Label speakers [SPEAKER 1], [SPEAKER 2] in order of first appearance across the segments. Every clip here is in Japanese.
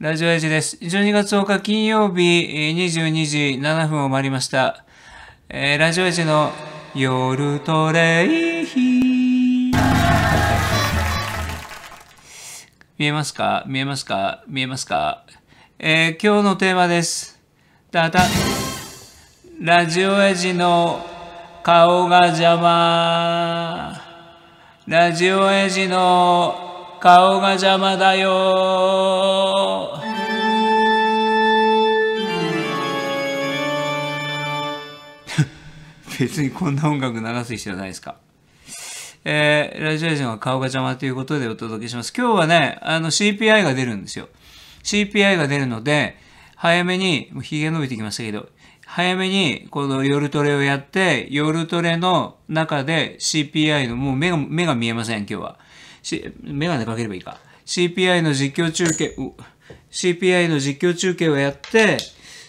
[SPEAKER 1] ラジオエイジです。12月10日金曜日22時7分を回りました。えー、ラジオエイジの夜トレイヒ見えますか見えますか見えますかえー、今日のテーマです。だだラジオエイジの顔が邪魔ラジオエイジの顔が邪魔だよ 別にこんな音楽流す必要ないですか。えー、ラジオ人は顔が邪魔ということでお届けします。今日はね、あの CPI が出るんですよ。CPI が出るので、早めに、もう髭伸びてきましたけど、早めにこの夜トレをやって、夜トレの中で CPI の、もう目が目が見えません、今日は。メガネかければいいか。CPI の実況中継、CPI の実況中継をやって、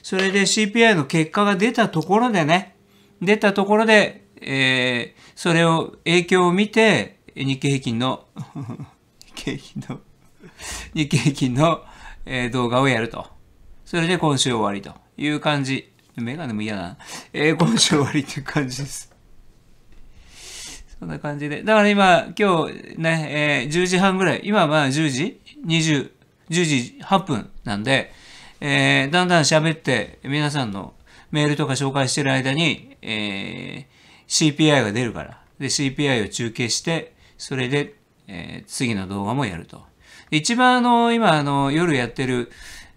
[SPEAKER 1] それで CPI の結果が出たところでね、出たところで、えー、それを、影響を見て、日経平均の 日経平均の 日経平均の、えー、動画をやると。それで今週終わりという感じ。メガネも嫌だな。えー、今週終わりという感じです。そんな感じで。だから今、今日ね、えー、10時半ぐらい、今まあ10時 ?20、10時8分なんで、えー、だんだん喋って、皆さんのメールとか紹介してる間に、えー、CPI が出るから。で、CPI を中継して、それで、えー、次の動画もやると。一番あの、今あの、夜やってる、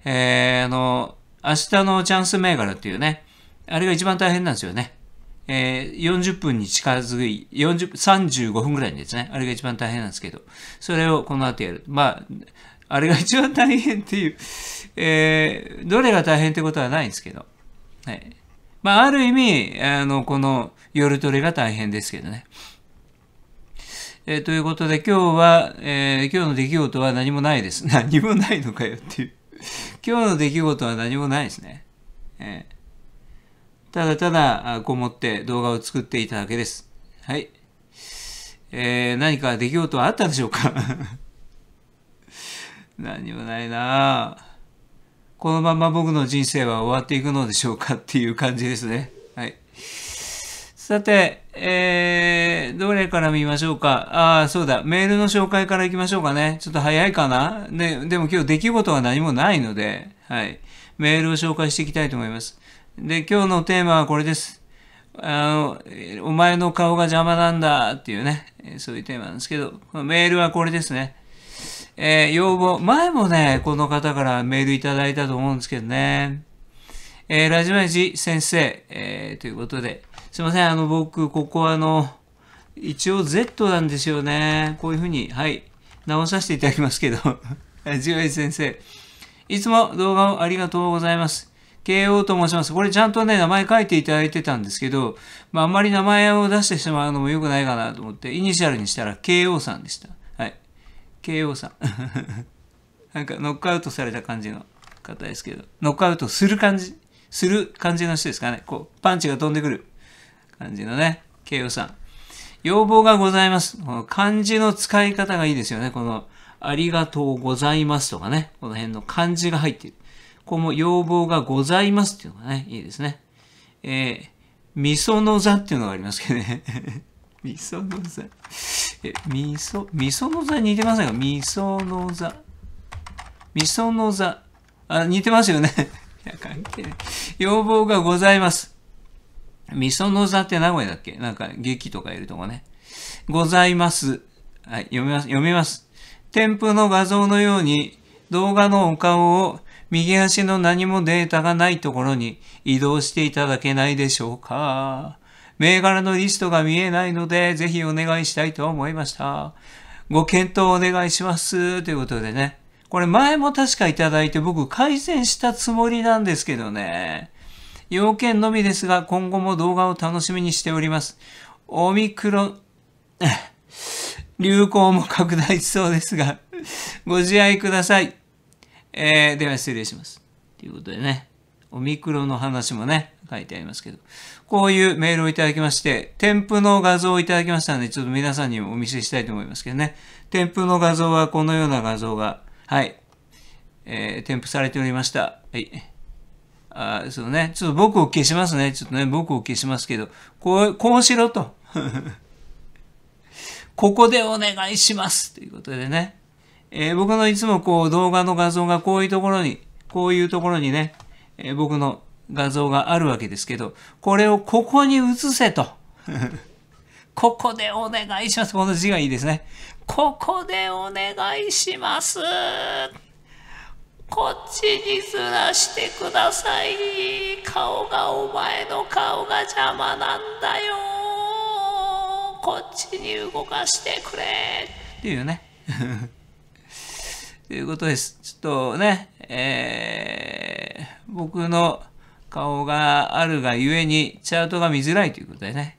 [SPEAKER 1] えー、あの、明日のチャンス銘柄っていうね、あれが一番大変なんですよね。えー、40分に近づい、35分ぐらいですね。あれが一番大変なんですけど、それをこの後やる。まあ、あれが一番大変っていう、えー、どれが大変ってことはないんですけど、はい。まあ、ある意味、あの、この夜トレが大変ですけどね。えー、ということで、今日は、えー、今日の出来事は何もないです。何もないのかよっていう。今日の出来事は何もないですね。えーただただこもって動画を作っていただけです。はい。えー、何か出来事はあったでしょうか 何もないなぁ。このまま僕の人生は終わっていくのでしょうかっていう感じですね。はい。さて、えー、どれから見ましょうか。ああ、そうだ。メールの紹介から行きましょうかね。ちょっと早いかな。ね、でも今日出来事は何もないので、はい。メールを紹介していきたいと思います。で、今日のテーマはこれです。あの、お前の顔が邪魔なんだっていうね、そういうテーマなんですけど、メールはこれですね。えー、要望、前もね、この方からメールいただいたと思うんですけどね。えー、ラジマイジ先生、えー、ということで、すいません、あの、僕、ここあの、一応 Z なんですよね。こういうふうに、はい、直させていただきますけど、ラジマイジ先生、いつも動画をありがとうございます。慶応と申します。これちゃんとね、名前書いていただいてたんですけど、まあ、あんまり名前を出してしまうのも良くないかなと思って、イニシャルにしたら KO さんでした。はい。KO さん。なんかノックアウトされた感じの方ですけど、ノックアウトする感じ、する感じの人ですかね。こう、パンチが飛んでくる感じのね、KO さん。要望がございます。この漢字の使い方がいいですよね。この、ありがとうございますとかね。この辺の漢字が入っている。このも要望がございますっていうのがね、いいですね。えー、みその座っていうのがありますけどね。み その座。え、みそ、みその座似てませんかみその座。みその座。あ、似てますよね。いや、関係ない。要望がございます。みその座って名古屋だっけなんか、劇とかいるとこね。ございます。はい、読みます。読みます。添付の画像のように、動画のお顔を右足の何もデータがないところに移動していただけないでしょうか銘柄のリストが見えないので、ぜひお願いしたいと思いました。ご検討お願いします。ということでね。これ前も確かいただいて僕改善したつもりなんですけどね。要件のみですが、今後も動画を楽しみにしております。オミクロン 流行も拡大しそうですがご自愛ください。えー、では失礼します。ということでね、オミクロンの話もね、書いてありますけど、こういうメールをいただきまして、添付の画像をいただきましたので、ちょっと皆さんにもお見せしたいと思いますけどね、添付の画像はこのような画像が、はい、えー、添付されておりました。はい。あそうね、ちょっと僕を消しますね。ちょっとね、僕を消しますけど、こう、こうしろと。ここでお願いしますということでね。えー、僕のいつもこう動画の画像がこういうところに、こういうところにね、えー、僕の画像があるわけですけど、これをここに移せと。ここでお願いします。この字がいいですね。ここでお願いします。こっちにずらしてください。顔がお前の顔が邪魔なんだよ。こっちに動かしてくれ。っていうね。ということです。ちょっとね、えー、僕の顔があるがゆえにチャートが見づらいということでね、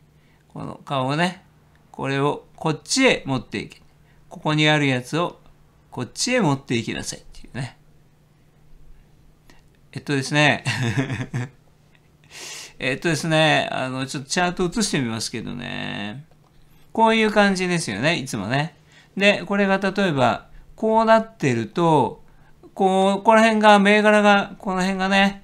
[SPEAKER 1] この顔をね、これをこっちへ持っていき、ここにあるやつをこっちへ持っていきなさいっていうね。えっとですね えっとですね、あの、ちょっとチャート映してみますけどね。こういう感じですよね、いつもね。で、これが例えば、こうなってると、こう、この辺が、銘柄が、この辺がね、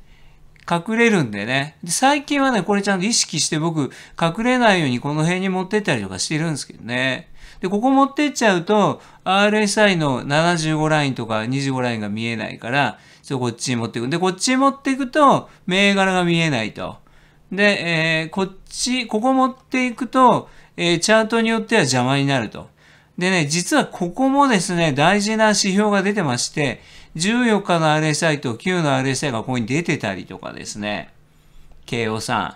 [SPEAKER 1] 隠れるんでね。で最近はね、これちゃんと意識して僕、隠れないようにこの辺に持ってったりとかしてるんですけどね。で、ここ持ってっちゃうと、RSI の75ラインとか25ラインが見えないから、ちょっとこっちに持っていく。で、こっちに持っていくと、銘柄が見えないと。で、えー、こっち、ここ持っていくと、えー、チャートによっては邪魔になると。でね、実はここもですね、大事な指標が出てまして、14日の RSI と9の RSI がここに出てたりとかですね、KO3。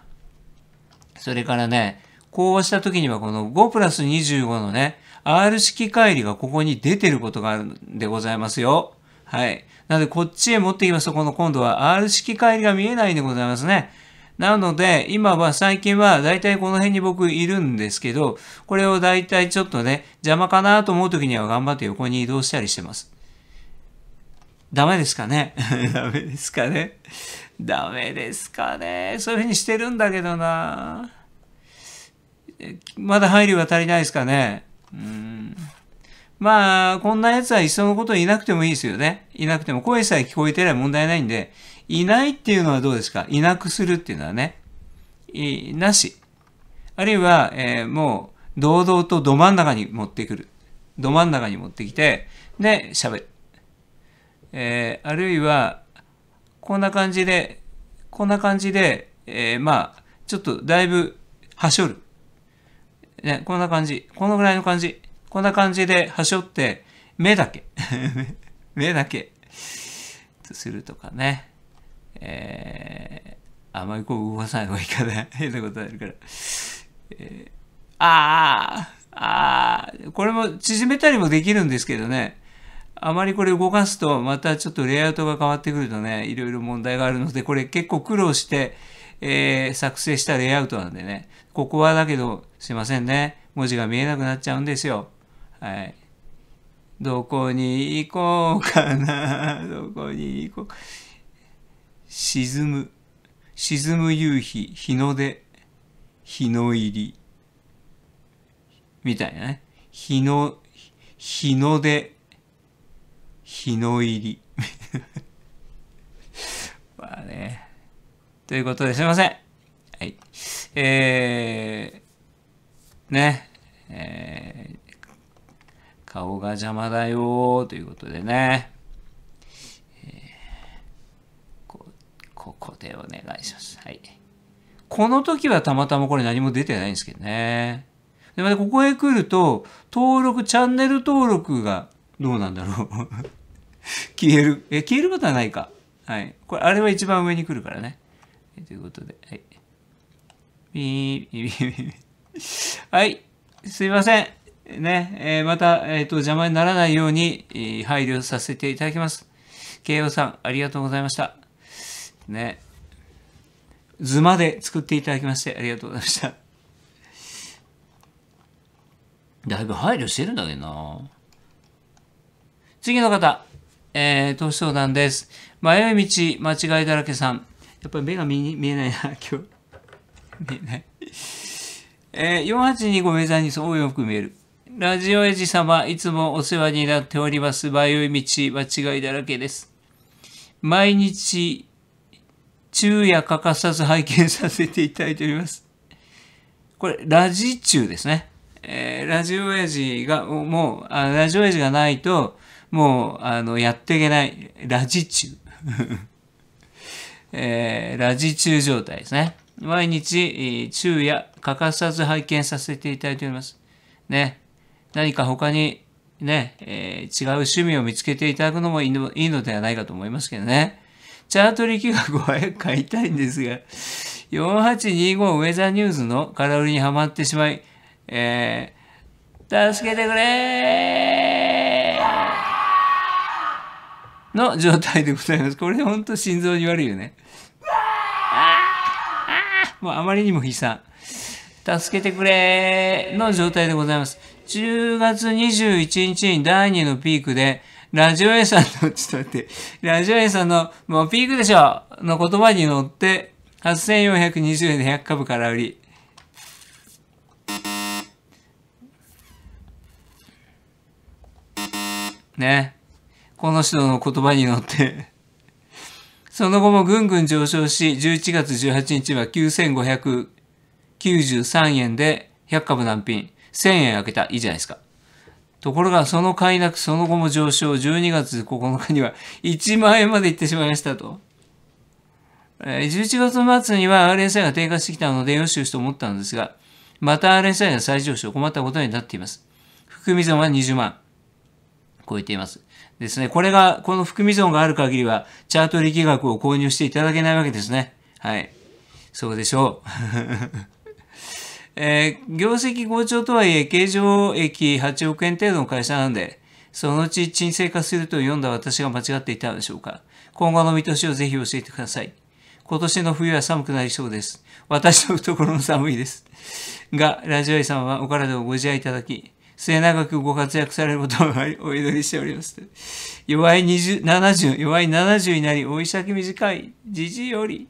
[SPEAKER 1] それからね、こうした時にはこの5プラス25のね、R 式乖離がここに出てることがあるんでございますよ。はい。なので、こっちへ持ってきますと、この今度は R 式乖離が見えないんでございますね。なので、今は最近はだいたいこの辺に僕いるんですけど、これをだいたいちょっとね、邪魔かなと思う時には頑張って横に移動したりしてます。ダメですかね ダメですかねダメですかねそういうふうにしてるんだけどなまだ配慮が足りないですかねうんまあ、こんな奴はいっそのこといなくてもいいですよね。いなくても声さえ聞こえてりゃ問題ないんで、いないっていうのはどうですかいなくするっていうのはね、いなし。あるいは、えー、もう、堂々とど真ん中に持ってくる。ど真ん中に持ってきて、で、喋る。えー、あるいは、こんな感じで、こんな感じで、えー、まあ、ちょっとだいぶ、はしょる。ね、こんな感じ。このぐらいの感じ。こんな感じで、はしょって、目だけ。目だけ。するとかね。えー、あまりこう動かさない方がいいかな。変なことになるから。えー、ああ、ああ、これも縮めたりもできるんですけどね。あまりこれ動かすと、またちょっとレイアウトが変わってくるとね、いろいろ問題があるので、これ結構苦労して、えー、作成したレイアウトなんでね。ここはだけど、すいませんね。文字が見えなくなっちゃうんですよ。はい。どこに行こうかな。どこに行こう。沈む、沈む夕日、日の出、日の入り。みたいなね。日の、日の出、日の入り。まあね。ということですいません。はい。えー、ね。えー、顔が邪魔だよということでね。ここでお願いします。はい。この時はたまたまこれ何も出てないんですけどね。で、またここへ来ると、登録、チャンネル登録がどうなんだろう 消える。え、消えることはないか。はい。これ、あれは一番上に来るからね。ということで、はい。ビー、ビー、ビー、はい。すいません。ね。えー、また、えっ、ー、と、邪魔にならないように、配慮させていただきます。慶応さん、ありがとうございました。ね。図まで作っていただきましてありがとうございました。だいぶ配慮してるんだけどな。次の方、えー、投資相談です。迷い道、間違いだらけさん。やっぱり目が見見えないな、今日。見えない。えー、4825名座にそうよく見える。ラジオエジ様、いつもお世話になっております。迷い道、間違いだらけです。毎日昼夜欠かさず拝見させていただいております。これ、ラジ中ですね。えー、ラジオエジが、もう、あラジオエジがないと、もう、あの、やっていけない、ラジ中。えー、ラジ中状態ですね。毎日、昼夜欠かさず拝見させていただいております。ね。何か他に、ね、えー、違う趣味を見つけていただくのもいいのではないかと思いますけどね。チャート力学を早く買いたいんですが、4825ウェザーニューズの空売りにはまってしまい、えー、助けてくれの状態でございます。これほんと心臓に悪いよね。もうあまりにも悲惨。助けてくれの状態でございます。10月21日に第2のピークで、ラジオ屋さんの、ちょっと待って、ラジオ屋さんの、もうピークでしょの言葉に乗って、8420円で100株から売り。ね。この人の言葉に乗ってその後もぐんぐん上昇し、11月18日は9593円で100株難品。1000円開けた。いいじゃないですか。ところがその快楽、その後も上昇、12月9日には1万円まで行ってしまいましたと。11月末には RSI が低下してきたので、よしよしと思ったんですが、また RSI が再上昇、困ったことになっています。含み損は20万超えています。ですね。これが、この含み損がある限りは、チャート力学を購入していただけないわけですね。はい。そうでしょう。えー、業績好調とはいえ、経常益8億円程度の会社なんで、そのうち沈静化すると読んだ私が間違っていたのでしょうか。今後の見通しをぜひ教えてください。今年の冬は寒くなりそうです。私の懐も寒いです。が、ラジオイさんはお体をご自愛いただき、末永くご活躍されることをお祈りしております。弱い二十、七十、弱い七十になり、お者気短い、じじより、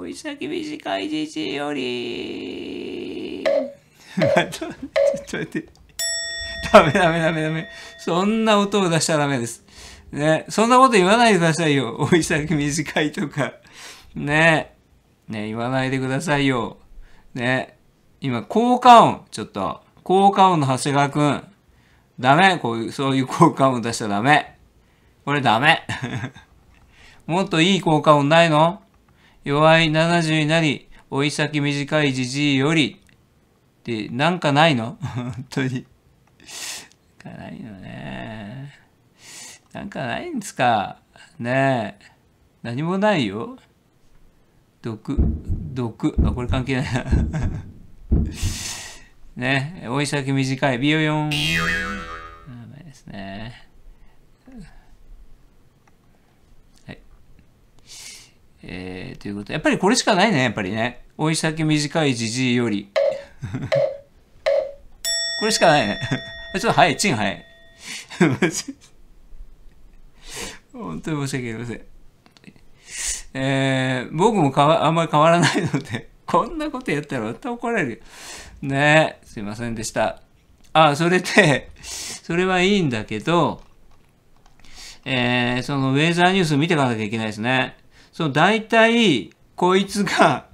[SPEAKER 1] おき短い父より。ちょっと待って。ダメダメダメダメ。そんな音を出しちゃダメです。ね。そんなこと言わないでくださいよ。おさき短いとか。ね。ね、言わないでくださいよ。ね。今、効果音。ちょっと。効果音の長谷川くん。ダメ。こういう、そういう効果音出しちゃダメ。これダメ。もっといい効果音ないの弱い70になり、追い先短いじじいより、って、なんかないの 本当に。なんかないのね。なんかないんですか。ねえ。何もないよ。毒、毒。あ、これ関係ないな ね。追い先短い。ビヨヨン。ですね。えー、ということで、やっぱりこれしかないね、やっぱりね。追い先短いじじいより。これしかないね。ちょっと早い、チン早い。本当に申し訳ありません。えー、僕もかわあんまり変わらないので、こんなことやったらまた怒られるよ。ねえ、すいませんでした。あ、それで、それはいいんだけど、えー、そのウェザーニュース見ていかなきゃいけないですね。その大体、こいつが、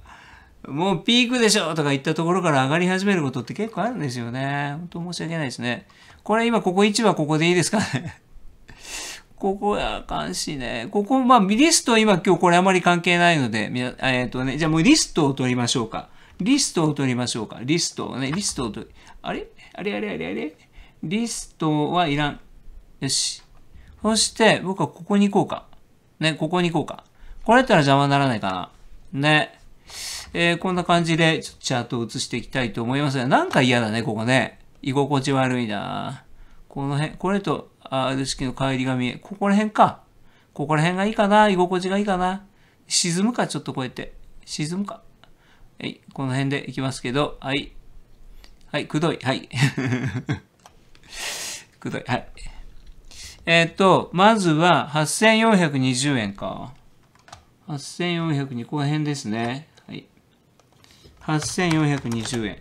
[SPEAKER 1] もうピークでしょとか言ったところから上がり始めることって結構あるんですよね。本当申し訳ないですね。これ今ここ1はここでいいですかね ここやかんしね。ここ、まあ、リストは今今日これあまり関係ないので、えっ、ー、とね、じゃあもうリストを取りましょうか。リストを取りましょうか。リストをね、リストを取り、あれあれあれあれあれリストはいらん。よし。そして、僕はここに行こうか。ね、ここに行こうか。これやったら邪魔にならないかな。ね。えー、こんな感じで、ちょっとチャートを移していきたいと思いますなんか嫌だね、ここね。居心地悪いなこの辺、これと、R 式の帰りが見え、ここら辺か。ここら辺がいいかな居心地がいいかな沈むか、ちょっとこうやって。沈むか。はい、この辺でいきますけど、はい。はい、くどい、はい。くどい、はい。えー、っと、まずは8420円か。8402の辺ですね。はい。8420円。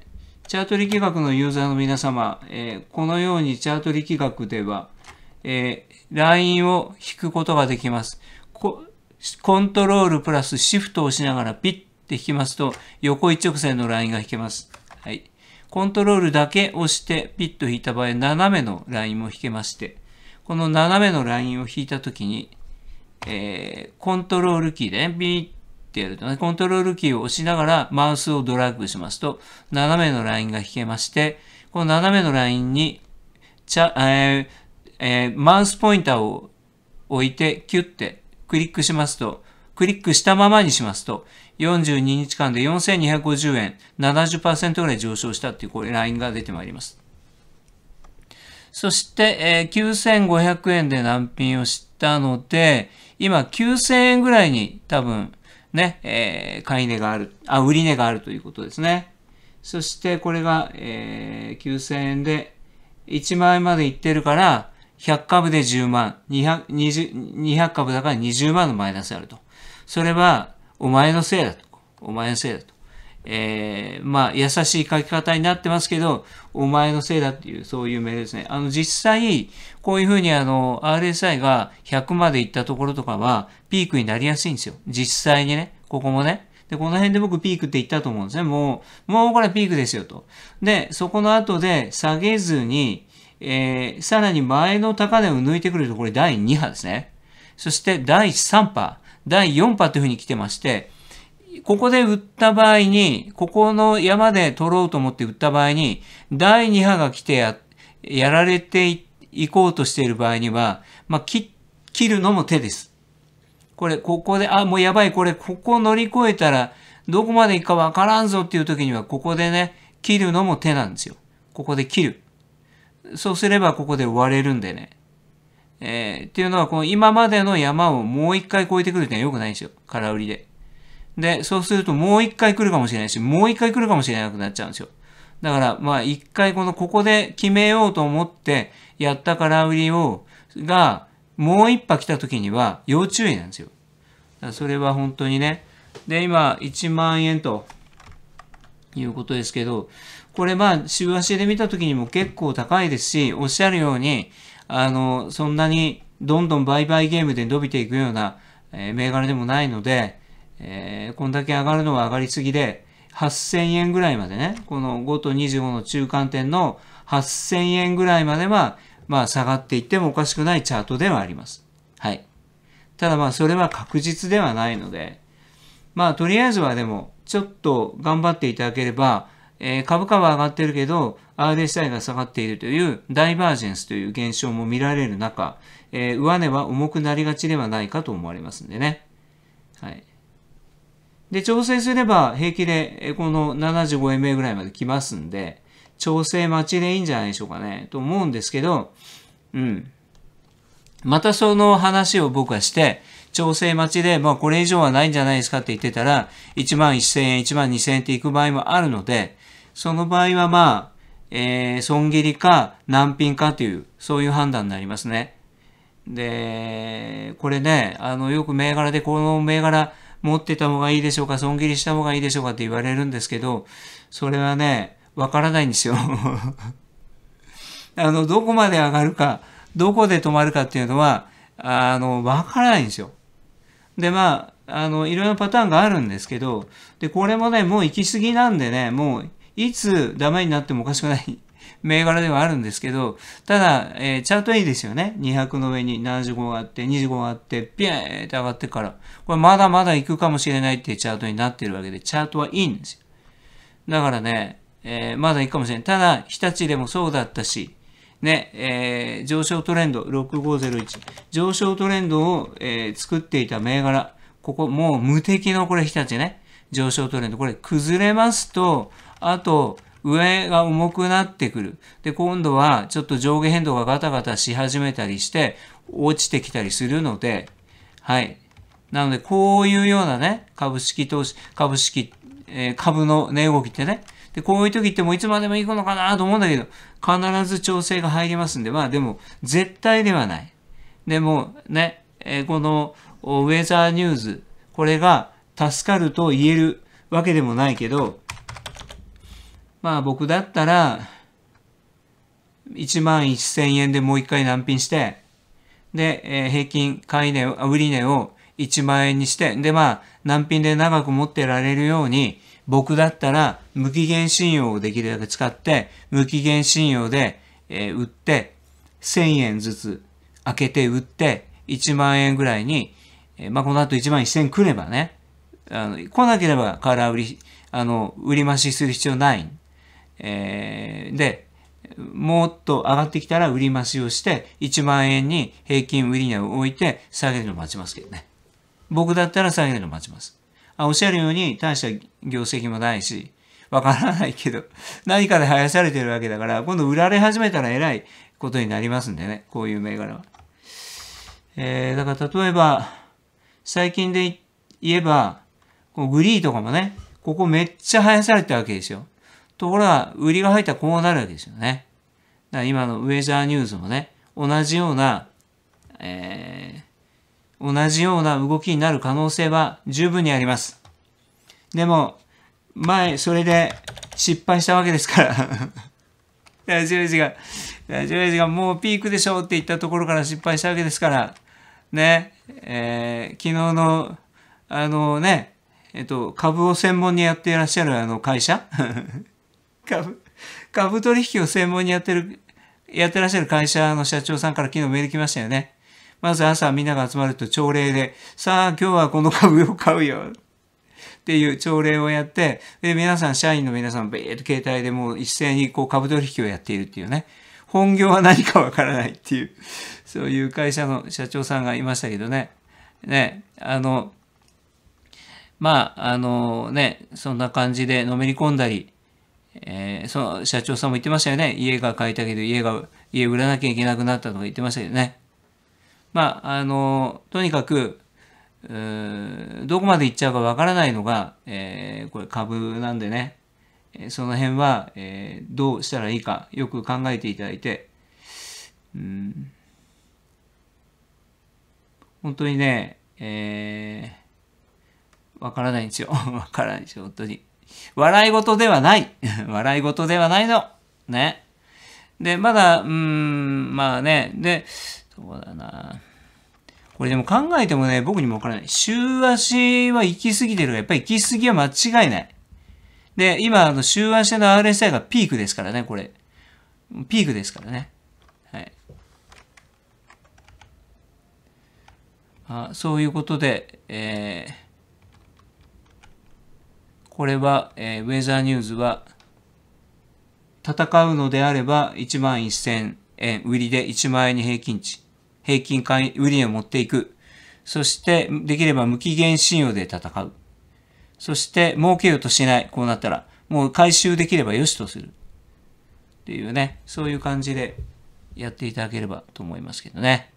[SPEAKER 1] チャート力学のユーザーの皆様、えー、このようにチャート力学では、えー、ラインを引くことができます。コントロールプラスシフトをしながらピッって引きますと、横一直線のラインが引けます。はい。コントロールだけ押してピッと引いた場合、斜めのラインも引けまして、この斜めのラインを引いたときに、えー、コントロールキーでね、ビーってやるとね、コントロールキーを押しながらマウスをドラッグしますと、斜めのラインが引けまして、この斜めのラインに、ちゃ、えー、えー、マウスポインターを置いて、キュッてクリックしますと、クリックしたままにしますと、42日間で4250円、70%ぐらい上昇したっていう、これ、ラインが出てまいります。そして、えー、9500円で難品をしたので、今9000円ぐらいに多分ね、えー、買い値がある、あ、売り値があるということですね。そしてこれが、えー、9000円で1万円までいってるから、100株で10万、200, 20 0株だから20万のマイナスあると。それは、お前のせいだと。お前のせいだと。えー、まあ、優しい書き方になってますけど、お前のせいだっていう、そういうメールですね。あの、実際、こういうふうにあの、RSI が100まで行ったところとかは、ピークになりやすいんですよ。実際にね、ここもね。で、この辺で僕ピークって言ったと思うんですね。もう、もうこれピークですよと。で、そこの後で下げずに、えー、さらに前の高値を抜いてくると、これ第2波ですね。そして第3波、第4波というふうに来てまして、ここで売った場合に、ここの山で取ろうと思って売った場合に、第2波が来てや、やられていっ行こうとしている場合には、まあ、切、切るのも手です。これ、ここで、あ、もうやばい、これ、ここ乗り越えたら、どこまで行くかわからんぞっていう時には、ここでね、切るのも手なんですよ。ここで切る。そうすれば、ここで割れるんでね。えー、っていうのは、この今までの山をもう一回越えてくるってのは良くないんですよ。空売りで。で、そうするともう一回来るかもしれないし、もう一回来るかもしれなくなっちゃうんですよ。だから、まあ一回このここで決めようと思って、やった空売りを、が、もう一波来た時には要注意なんですよ。それは本当にね。で、今、1万円ということですけど、これまあ、週足で見た時にも結構高いですし、おっしゃるように、あの、そんなにどんどん売買ゲームで伸びていくような、えー、銘柄でもないので、えー、こんだけ上がるのは上がりすぎで、8000円ぐらいまでね、この5と25の中間点の8000円ぐらいまでは、まあ下がっていってもおかしくないチャートではあります。はい。ただまあそれは確実ではないので、まあとりあえずはでもちょっと頑張っていただければ、えー、株価は上がってるけど RSI が下がっているというダイバージェンスという現象も見られる中、えー、上値は重くなりがちではないかと思われますんでね。はい。で、調整すれば平気でこの75円目ぐらいまで来ますんで、調整待ちでいいんじゃないでしょうかね、と思うんですけど、うん。またその話を僕はして、調整待ちで、まあこれ以上はないんじゃないですかって言ってたら、1万1000円、1万2000円って行く場合もあるので、その場合はまあ、えー、損切りか難品かという、そういう判断になりますね。で、これね、あの、よく銘柄でこの銘柄持ってた方がいいでしょうか、損切りした方がいいでしょうかって言われるんですけど、それはね、わからないんですよ あの、どこまで上がるか、どこで止まるかっていうのは、あの、わからないんですよ。で、まあ、あの、いろいろパターンがあるんですけど、で、これもね、もう行き過ぎなんでね、もう、いつダメになってもおかしくない 銘柄ではあるんですけど、ただ、えー、チャートいいですよね。200の上に75があって、25があって、ピューって上がってから、これまだまだ行くかもしれないっていうチャートになってるわけで、チャートはいいんですよ。だからね、えー、まだいいかもしれない。ただ、日立でもそうだったし、ね、えー、上昇トレンド6501。上昇トレンドを、えー、作っていた銘柄。ここ、もう無敵のこれ日立ね。上昇トレンド。これ崩れますと、あと、上が重くなってくる。で、今度はちょっと上下変動がガタガタし始めたりして、落ちてきたりするので、はい。なので、こういうようなね、株式投資、株式、えー、株の値動きってね、で、こういう時ってもういつまでも行くのかなと思うんだけど、必ず調整が入りますんで、まあでも、絶対ではない。でもね、えー、このウェザーニューズ、これが助かると言えるわけでもないけど、まあ僕だったら、1万1000円でもう一回難品して、で、えー、平均買い値、売り値を1万円にして、でまあ難品で長く持ってられるように、僕だったら無期限信用をできるだけ使って、無期限信用で、え売って、1000円ずつ開けて売って、1万円ぐらいに、えまあ、この後1万1000来ればね、あの、来なければ空売り、あの、売り増しする必要ない。えー、で、もっと上がってきたら売り増しをして、1万円に平均売り値を置いて下げるのを待ちますけどね。僕だったら下げるのを待ちます。あおっしゃるように大した業績もないし、わからないけど、何かで生やされてるわけだから、今度売られ始めたらえらいことになりますんでね、こういう銘柄は。えー、だから例えば、最近で言えば、こグリーとかもね、ここめっちゃ生やされたわけですよ。ところが、売りが入ったらこうなるわけですよね。だから今のウェザーニュースもね、同じような、えー、同じような動きになる可能性は十分にあります。でも、前、それで失敗したわけですから ラジオエジが、ラジオエジがもうピークでしょって言ったところから失敗したわけですから、ね、えー、昨日の、あのね、えっと、株を専門にやっていらっしゃるあの会社 株、株取引を専門にやってる、やってらっしゃる会社の社長さんから昨日メール来ましたよね。まず朝みんなが集まると朝礼で、さあ今日はこの株を買うよ。っていう朝礼をやって、で、皆さん、社員の皆さん、べーっと携帯でもう一斉にこう株取引をやっているっていうね。本業は何かわからないっていう、そういう会社の社長さんがいましたけどね。ね、あの、まあ、あのね、そんな感じでのめり込んだり、えー、その社長さんも言ってましたよね。家が買いたけど、家が、家売らなきゃいけなくなったとか言ってましたけどね。まあ、あの、とにかく、どこまで行っちゃうかわからないのが、えー、これ株なんでね、その辺は、えー、どうしたらいいか、よく考えていただいて、うん、本当にね、えー、わからないんですよ。わからないんですよ、本当に。笑い事ではない。笑い事ではないの。ね。で、まだ、うん、まあね。で、そうだなこれでも考えてもね、僕にもわからない。週足は行き過ぎてるが、やっぱり行き過ぎは間違いない。で、今、あの、週足の RSI がピークですからね、これ。ピークですからね。はい。あそういうことで、えー、これは、えー、ウェザーニューズは、戦うのであれば1万1000円、売りで1万円に平均値。平均買い売りを持っていく。そして、できれば無期限信用で戦う。そして、儲けようとしない。こうなったら、もう回収できればよしとする。っていうね、そういう感じでやっていただければと思いますけどね。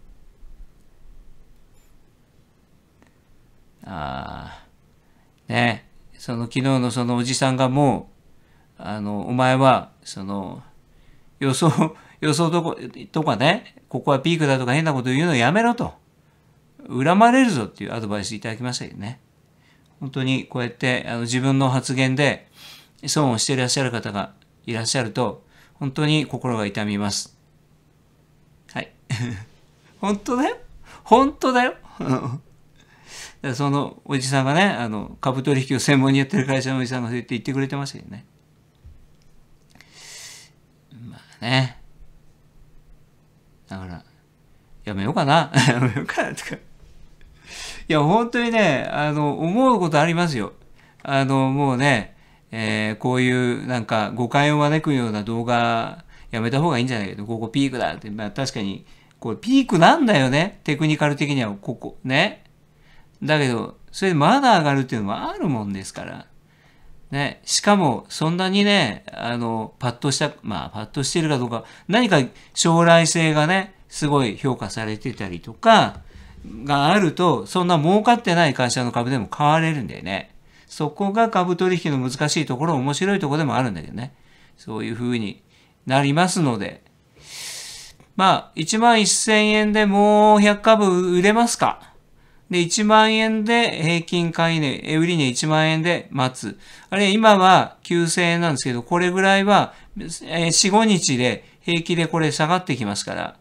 [SPEAKER 1] ああ、ね、その昨日のそのおじさんがもう、あの、お前は、その、予想、予想とことかね、ここはピークだとか変なこと言うのやめろと。恨まれるぞっていうアドバイスいただきましたけどね。本当にこうやってあの自分の発言で損をしていらっしゃる方がいらっしゃると、本当に心が痛みます。はい。本当だよ本当だよ だそのおじさんがね、あの、株取引を専門にやってる会社のおじさんがそう言って言ってくれてましたけどね。まあね。だから、やめようかな。やめようかな。とか。いや、本当にね、あの、思うことありますよ。あの、もうね、えー、こういうなんか誤解を招くような動画やめた方がいいんじゃないけど、ここピークだって、まあ確かに、これピークなんだよね。テクニカル的にはここ、ね。だけど、それでマナー上がるっていうのもあるもんですから。ね、しかもそんなにね、あの、パッとした、まあ、パッとしてるかどうか、何か将来性がね、すごい評価されてたりとか、があると、そんな儲かってない会社の株でも買われるんだよね。そこが株取引の難しいところ、面白いところでもあるんだけどね。そういう風になりますので、まあ、1万1000円でもう100株売れますかで、1万円で平均買い値、え、売り値、1万円で待つ。あるいは今は9000円なんですけど、これぐらいは4、5日で平気でこれ下がってきますから。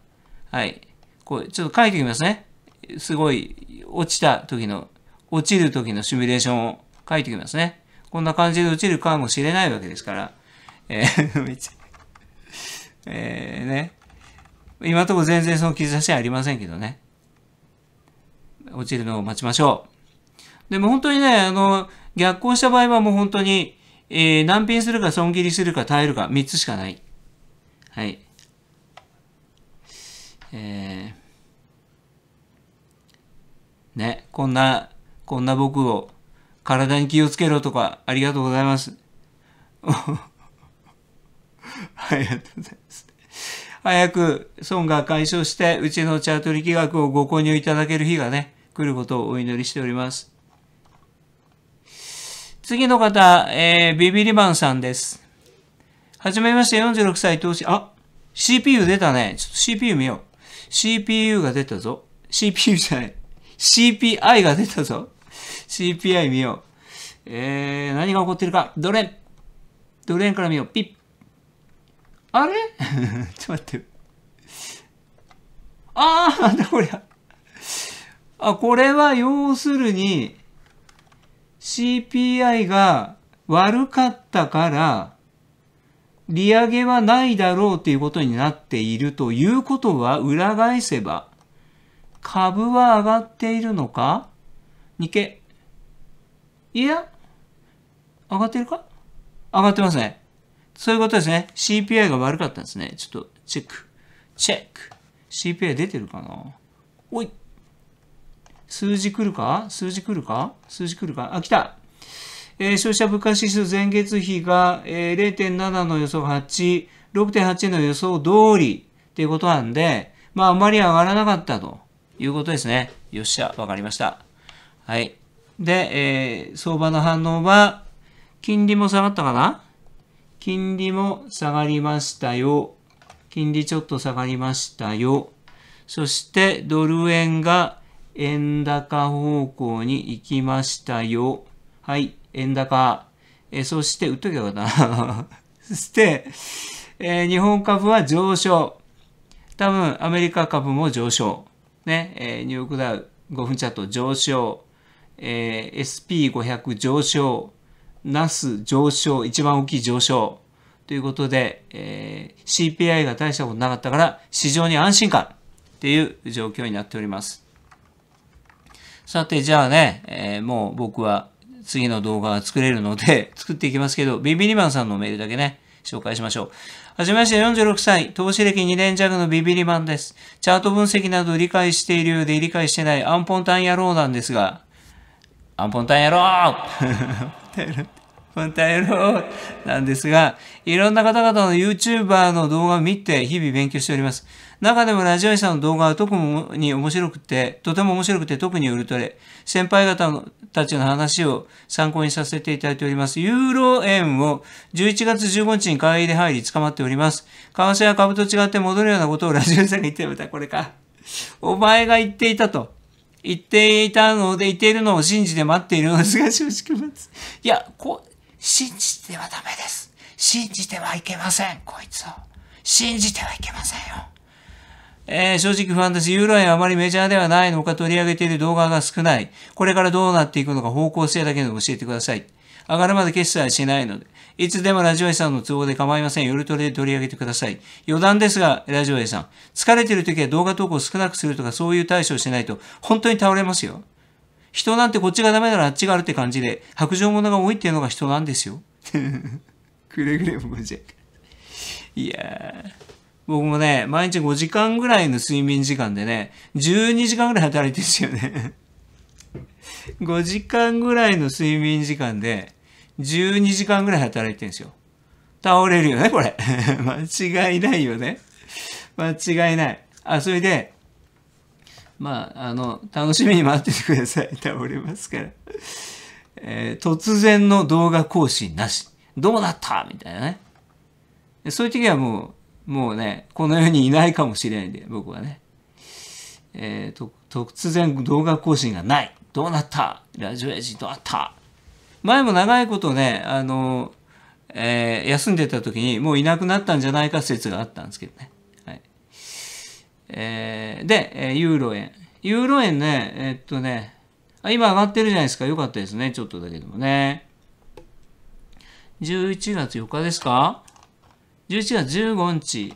[SPEAKER 1] はい。これ、ちょっと書いておきますね。すごい、落ちた時の、落ちる時のシミュレーションを書いておきますね。こんな感じで落ちるかもしれないわけですから。えー、えー、ね。今のところ全然その兆しありませんけどね。落ちるのを待ちましょう。でも本当にね、あの、逆行した場合はもう本当に、えー、難品するか損切りするか耐えるか3つしかない。はい。えー、ね、こんな、こんな僕を体に気をつけろとかありがとうございます。ありがとうございます。早く損が解消して、うちのチャート力学をご購入いただける日がね、来ることをお祈りしております。次の方、えー、ビビリマンさんです。はじめまして、46歳投資、あ、CPU 出たね。ちょっと CPU 見よう。CPU が出たぞ。CPU じゃない。CPI が出たぞ。CPI 見よう。えー、何が起こってるか。ドレン。ドレンから見よう。ピッ。あれ ちょっと待って。あー、なんだこりゃ。あ、これは要するに CPI が悪かったから利上げはないだろうということになっているということは裏返せば株は上がっているのか日経。いや、上がってるか上がってますね。そういうことですね。CPI が悪かったんですね。ちょっとチェック。チェック。CPI 出てるかなおい。数字来るか数字来るか数字来るかあ、来たえー、消費者物価指数前月比が、えー、0.7の予想8、6.8の予想通りっていうことなんで、まああまり上がらなかったということですね。よっしゃ、わかりました。はい。で、えー、相場の反応は、金利も下がったかな金利も下がりましたよ。金利ちょっと下がりましたよ。そして、ドル円が円高方向に行きましたよ。はい、円高。えそして、売っとけばよかったな。そして、えー、日本株は上昇。多分、アメリカ株も上昇。ね、えー、ニューヨークダウ5分チャット上昇。えー、SP500 上昇。ナス上昇。一番大きい上昇。ということで、えー、CPI が大したことなかったから、市場に安心感っていう状況になっております。さて、じゃあね、えー、もう僕は次の動画が作れるので 作っていきますけど、ビビリマンさんのメールだけね、紹介しましょう。はじめまして46歳、投資歴2年弱のビビリマンです。チャート分析など理解しているようで理解してないアンポンタン野郎なんですが、アンポンタン野郎 本ろうなんですが、いろんな方々の YouTuber の動画を見て日々勉強しております。中でもラジオ屋さんの動画は特に面白くて、とても面白くて特にウルトレ。先輩方たちの話を参考にさせていただいております。ユーロ円を11月15日に買い入れ入り捕まっております。為替や株と違って戻るようなことをラジオ屋さんが言ってみたこれか。お前が言っていたと。言っていたので、言っているのを信じて待っているのですが、正直待つ。いや、こ、信じてはダメです。信じてはいけません、こいつを。信じてはいけませんよ。えー、正直不安です。ユーロ円はあまりメジャーではないのか取り上げている動画が少ない。これからどうなっていくのか方向性だけで教えてください。上がるまで決済しないので、いつでもラジオ A さんの都合で構いません。夜トレで取り上げてください。余談ですが、ラジオ A さん。疲れてる時は動画投稿を少なくするとかそういう対処をしないと、本当に倒れますよ。人なんてこっちがダメならあっちがあるって感じで、白状者が多いっていうのが人なんですよ。くれぐれもご事。いやー。僕もね、毎日5時間ぐらいの睡眠時間でね、12時間ぐらい働いてるんですよね。5 時間ぐらいの睡眠時間で、12時間ぐらい働いてるんですよ。倒れるよね、これ。間違いないよね。間違いない。あ、それで、まあ、あの、楽しみに待っててください。倒れますから。えー、突然の動画更新なし。どうなったみたいなね。そういう時はもう、もうね、この世にいないかもしれないんで、僕はね。えー、と、突然動画更新がない。どうなったラジオエジどうなった前も長いことね、あの、えー、休んでた時にもういなくなったんじゃないか説があったんですけどね。えー、で、ユーロ円。ユーロ円ね、えー、っとね、あ、今上がってるじゃないですか。よかったですね。ちょっとだけどもね。11月4日ですか ?11 月15日。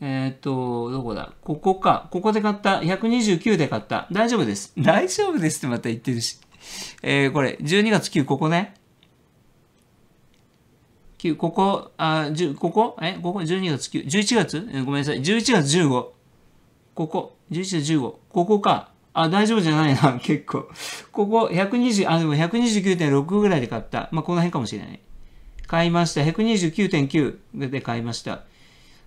[SPEAKER 1] えー、っと、どこだここか。ここで買った。129で買った。大丈夫です。大丈夫ですってまた言ってるし。えー、これ、12月9、ここね。9、ここ、あ、10、ここえここ ?12 月9、11月、ごめんなさい。11月15。ここ、11月15。ここか。あ、大丈夫じゃないな、結構。ここ、120、あ、でも129.6ぐらいで買った。まあ、この辺かもしれない。買いました。129.9で買いました。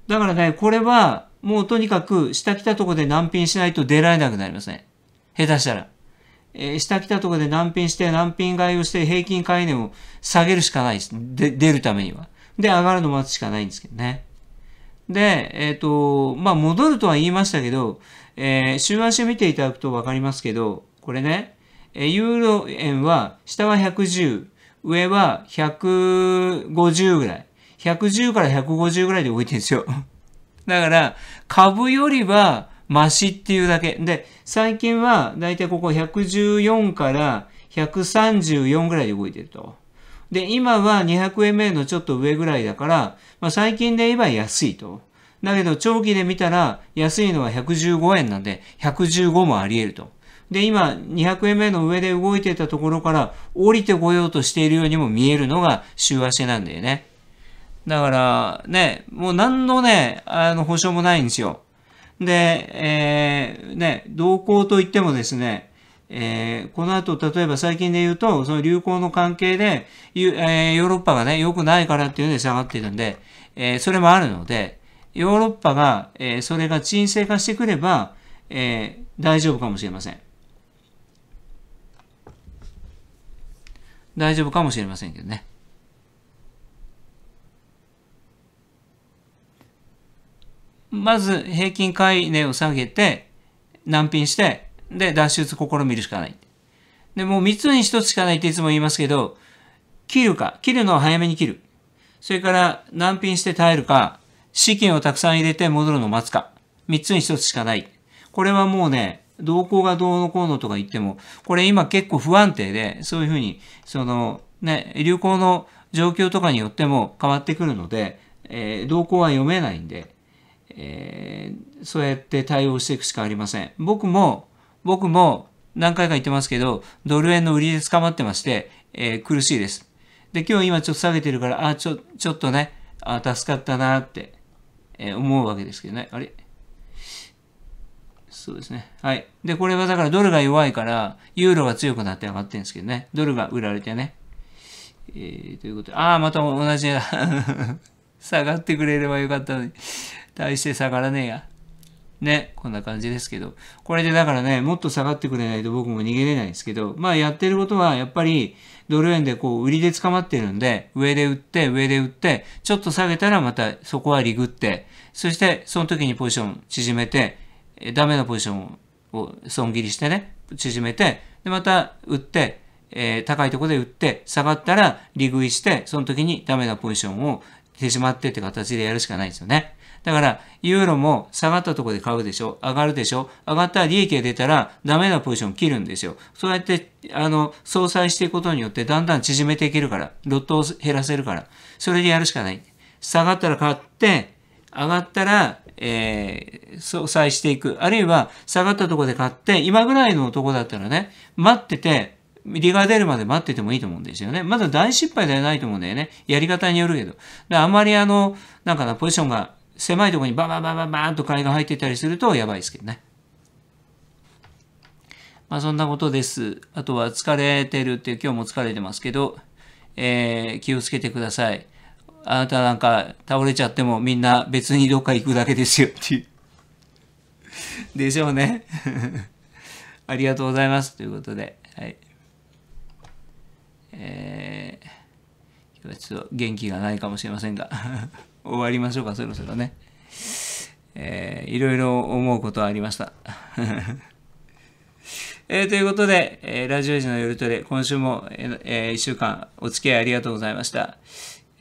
[SPEAKER 1] だからね、これは、もうとにかく、下来たとこで難品しないと出られなくなりますね。下手したら。え下来たところで難品して、難品買いをして、平均買い値を下げるしかないです。で、出るためには。で、上がるの待つしかないんですけどね。で、えっ、ー、と、まあ、戻るとは言いましたけど、えー、週足見ていただくとわかりますけど、これね、えユーロ円は、下は110、上は150ぐらい。110から150ぐらいで動いてるんですよ。だから、株よりは、マシっていうだけ。で、最近はだいたいここ114から134ぐらいで動いてると。で、今は 200MA のちょっと上ぐらいだから、まあ、最近で言えば安いと。だけど長期で見たら安いのは115円なんで、115もあり得ると。で、今 200MA の上で動いてたところから降りてこようとしているようにも見えるのが週足なんだよね。だからね、もう何のね、あの保証もないんですよ。で、えー、ね、動向といってもですね、えー、この後、例えば最近で言うと、その流行の関係で、えー、ヨーロッパがね、良くないからっていうので下がっているんで、えー、それもあるので、ヨーロッパが、えー、それが沈静化してくれば、えー、大丈夫かもしれません。大丈夫かもしれませんけどね。まず平均回値を下げて、難品して、で、脱出試みるしかない。で、もう3つに1つしかないっていつも言いますけど、切るか、切るのは早めに切る。それから難品して耐えるか、資金をたくさん入れて戻るのを待つか。3つに1つしかない。これはもうね、動向がどうのこうのとか言っても、これ今結構不安定で、そういうふうに、その、ね、流行の状況とかによっても変わってくるので、えー、動向は読めないんで、えー、そうやって対応していくしかありません。僕も、僕も何回か言ってますけど、ドル円の売りで捕まってまして、えー、苦しいです。で、今日今ちょっと下げてるから、あ、ちょ、ちょっとね、あ、助かったなって、えー、思うわけですけどね。あれそうですね。はい。で、これはだからドルが弱いから、ユーロが強くなって上がってるんですけどね。ドルが売られてね。えー、ということで、ああ、また同じだ。下がってくれればよかったのに。大して下がらねえや。ね、こんな感じですけど。これでだからね、もっと下がってくれないと僕も逃げれないんですけど、まあやってることはやっぱりドル円でこう売りで捕まってるんで、上で売って、上で売って、ちょっと下げたらまたそこはリグって、そしてその時にポジション縮めて、えダメなポジションを損切りしてね、縮めて、でまた売って、えー、高いとこで売って、下がったらリグイして、その時にダメなポジションをしてしまってって形でやるしかないですよね。だから、ユーロも下がったとこで買うでしょ上がるでしょ上がったら利益が出たらダメなポジション切るんですよ。そうやって、あの、相殺していくことによってだんだん縮めていけるから、ロットを減らせるから、それでやるしかない。下がったら買って、上がったら、えー、相殺していく。あるいは、下がったとこで買って、今ぐらいのとこだったらね、待ってて、利が出るまで待っててもいいと思うんですよね。まだ大失敗ではないと思うんだよね。やり方によるけど。あまりあの、なんかな、ポジションが狭いところにバババババーンと買いが入ってたりするとやばいですけどね。まあそんなことです。あとは疲れてるって今日も疲れてますけど、えー、気をつけてください。あなたなんか倒れちゃってもみんな別にどっか行くだけですよっていう。でしょうね。ありがとうございます。ということで。はい。え今日はちょっと元気がないかもしれませんが 終わりましょうか、そろそろね。えいろいろ思うことはありました。えー、ということで、えー、ラジオ時の夜トレ、今週も、えー、1週間お付き合いありがとうございました。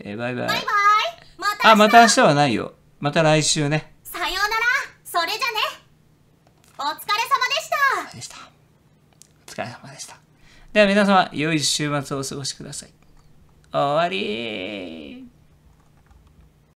[SPEAKER 1] えー、バイバイ。バイバイまたあ、また明日はないよ。また来週ね。さようなら、それじゃね。お疲れ様でした。でした。お疲れ様でした。では皆様、良い週末をお過ごしください。終わり